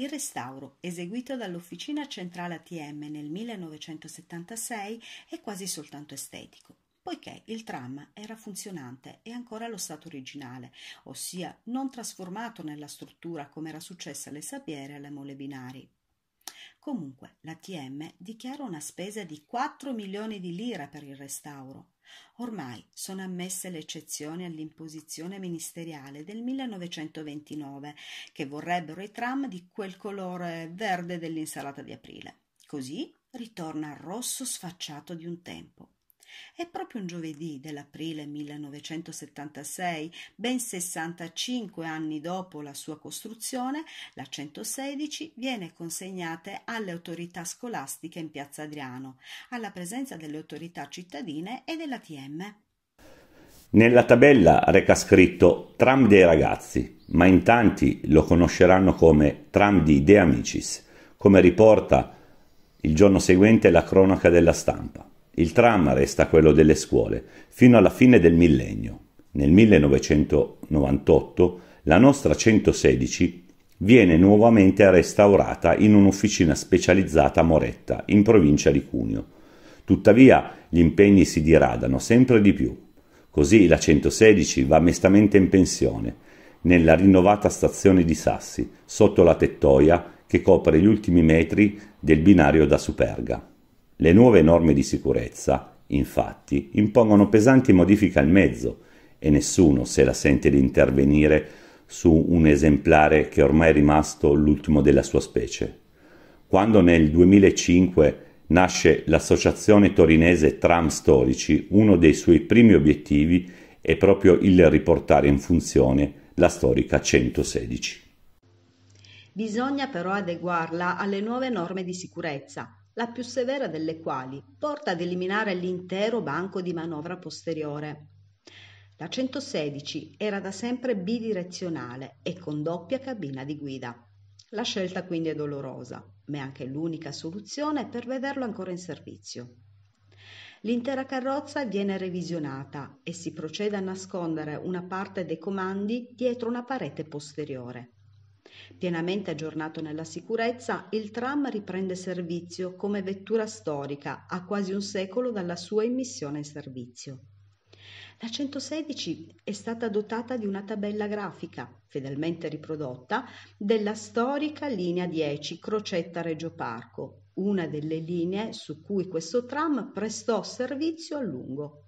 Il restauro, eseguito dall'Officina Centrale ATM nel 1976, è quasi soltanto estetico, poiché il tram era funzionante e ancora allo stato originale, ossia non trasformato nella struttura come era successo alle Sapiere e alle Mole Binari. Comunque, l'ATM dichiara una spesa di 4 milioni di lire per il restauro, Ormai sono ammesse le eccezioni all'imposizione ministeriale del 1929 che vorrebbero i tram di quel colore verde dell'insalata di aprile. Così ritorna al rosso sfacciato di un tempo. È proprio un giovedì dell'aprile 1976, ben 65 anni dopo la sua costruzione, la 116 viene consegnata alle autorità scolastiche in Piazza Adriano, alla presenza delle autorità cittadine e dell'ATM. Nella tabella reca scritto Tram dei ragazzi, ma in tanti lo conosceranno come Tram di De Amicis, come riporta il giorno seguente la cronaca della stampa. Il tram resta quello delle scuole fino alla fine del millennio. Nel 1998 la nostra 116 viene nuovamente restaurata in un'officina specializzata a Moretta, in provincia di Cuneo. Tuttavia gli impegni si diradano sempre di più. Così la 116 va mestamente in pensione, nella rinnovata stazione di Sassi, sotto la tettoia che copre gli ultimi metri del binario da Superga. Le nuove norme di sicurezza, infatti, impongono pesanti modifiche al mezzo e nessuno se la sente di intervenire su un esemplare che ormai è rimasto l'ultimo della sua specie. Quando nel 2005 nasce l'associazione torinese Tram Storici, uno dei suoi primi obiettivi è proprio il riportare in funzione la storica 116. Bisogna però adeguarla alle nuove norme di sicurezza, la più severa delle quali porta ad eliminare l'intero banco di manovra posteriore. La 116 era da sempre bidirezionale e con doppia cabina di guida. La scelta quindi è dolorosa, ma è anche l'unica soluzione per vederlo ancora in servizio. L'intera carrozza viene revisionata e si procede a nascondere una parte dei comandi dietro una parete posteriore. Pienamente aggiornato nella sicurezza, il tram riprende servizio come vettura storica a quasi un secolo dalla sua immissione in servizio. La 116 è stata dotata di una tabella grafica, fedelmente riprodotta, della storica linea 10 Crocetta Reggio Parco, una delle linee su cui questo tram prestò servizio a lungo.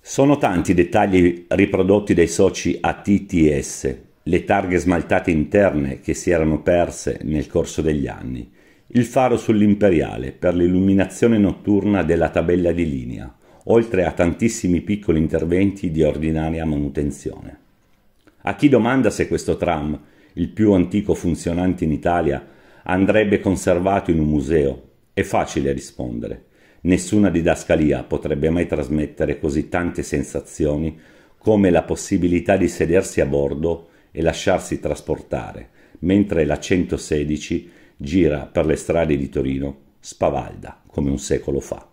Sono tanti i dettagli riprodotti dai soci a TTS, le targhe smaltate interne che si erano perse nel corso degli anni, il faro sull'imperiale per l'illuminazione notturna della tabella di linea, oltre a tantissimi piccoli interventi di ordinaria manutenzione. A chi domanda se questo tram, il più antico funzionante in Italia, andrebbe conservato in un museo, è facile rispondere. Nessuna didascalia potrebbe mai trasmettere così tante sensazioni come la possibilità di sedersi a bordo e lasciarsi trasportare, mentre la 116 gira per le strade di Torino spavalda come un secolo fa.